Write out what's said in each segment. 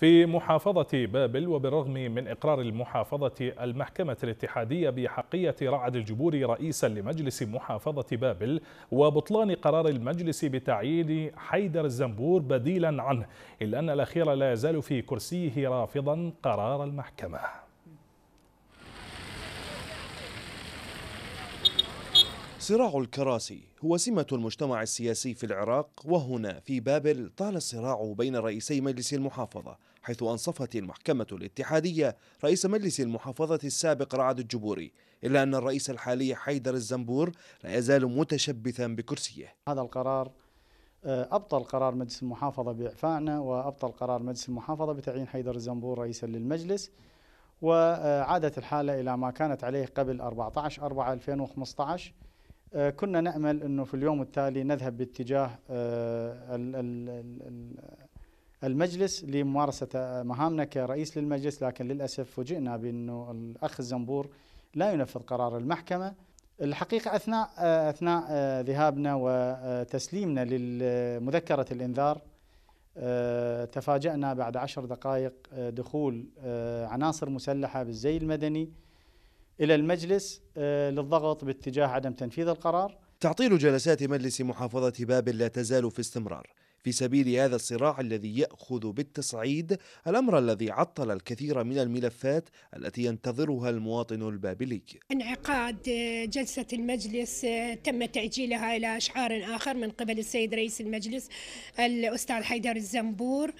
في محافظة بابل وبالرغم من إقرار المحافظة المحكمة الاتحادية بحقية رعد الجبوري رئيسا لمجلس محافظة بابل وبطلان قرار المجلس بتعيين حيدر الزنبور بديلا عنه إلا أن الأخير لا يزال في كرسيه رافضا قرار المحكمة صراع الكراسي هو سمة المجتمع السياسي في العراق وهنا في بابل طال الصراع بين رئيسي مجلس المحافظة حيث أنصفت المحكمة الاتحادية رئيس مجلس المحافظة السابق رعد الجبوري إلا أن الرئيس الحالي حيدر الزنبور لا يزال متشبثا بكرسيه هذا القرار آه، أبطل قرار مجلس المحافظة بإعفائنا وأبطل قرار مجلس المحافظة بتعيين حيدر الزنبور رئيسا للمجلس وعادت الحالة إلى ما كانت عليه قبل 14 4 2015 آه، كنا نأمل أنه في اليوم التالي نذهب باتجاه آه، المجلس لممارسة آه، مهامنا كرئيس للمجلس لكن للأسف فوجئنا بأنه الأخ الزنبور لا ينفذ قرار المحكمة الحقيقة أثناء أثناء ذهابنا وتسليمنا لمذكرة الإنذار تفاجأنا بعد عشر دقائق دخول عناصر مسلحة بالزي المدني إلى المجلس آه، للضغط باتجاه عدم تنفيذ القرار تعطيل جلسات مجلس محافظة بابل لا تزال في استمرار في سبيل هذا الصراع الذي ياخذ بالتصعيد الامر الذي عطل الكثير من الملفات التي ينتظرها المواطن البابلي. انعقاد آه، جلسه المجلس آه، تم تعجيلها الى اشعار اخر من قبل السيد رئيس المجلس الاستاذ حيدر الزنبور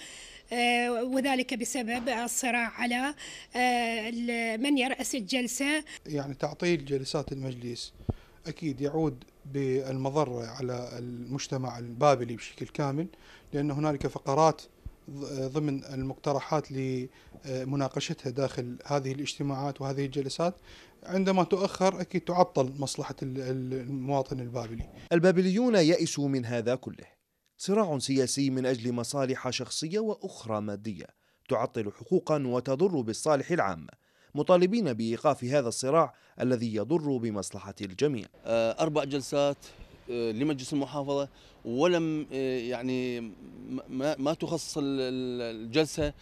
آه، وذلك بسبب الصراع على آه، من يرأس الجلسة يعني تعطيل جلسات المجلس أكيد يعود بالمضرة على المجتمع البابلي بشكل كامل لأن هنالك فقرات آه، ضمن المقترحات لمناقشتها داخل هذه الاجتماعات وهذه الجلسات عندما تؤخر اكيد تعطل مصلحه المواطن البابلي. البابليون يئسوا من هذا كله. صراع سياسي من أجل مصالح شخصية وأخرى مادية تعطل حقوقا وتضر بالصالح العام مطالبين بإيقاف هذا الصراع الذي يضر بمصلحة الجميع آه، أربع جلسات آه، لمجلس المحافظة ولم آه، يعني ما تخصص الجلسة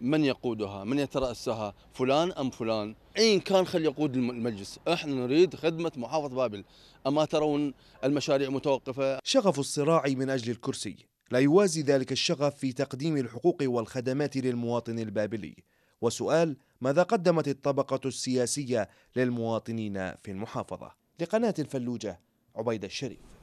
من يقودها من يترأسها فلان أم فلان أين كان خل يقود المجلس إحنا نريد خدمة محافظ بابل أما ترون المشاريع متوقفة شغف الصراع من أجل الكرسي لا يوازي ذلك الشغف في تقديم الحقوق والخدمات للمواطن البابلي وسؤال ماذا قدمت الطبقة السياسية للمواطنين في المحافظة لقناة الفلوجة عبيد الشريف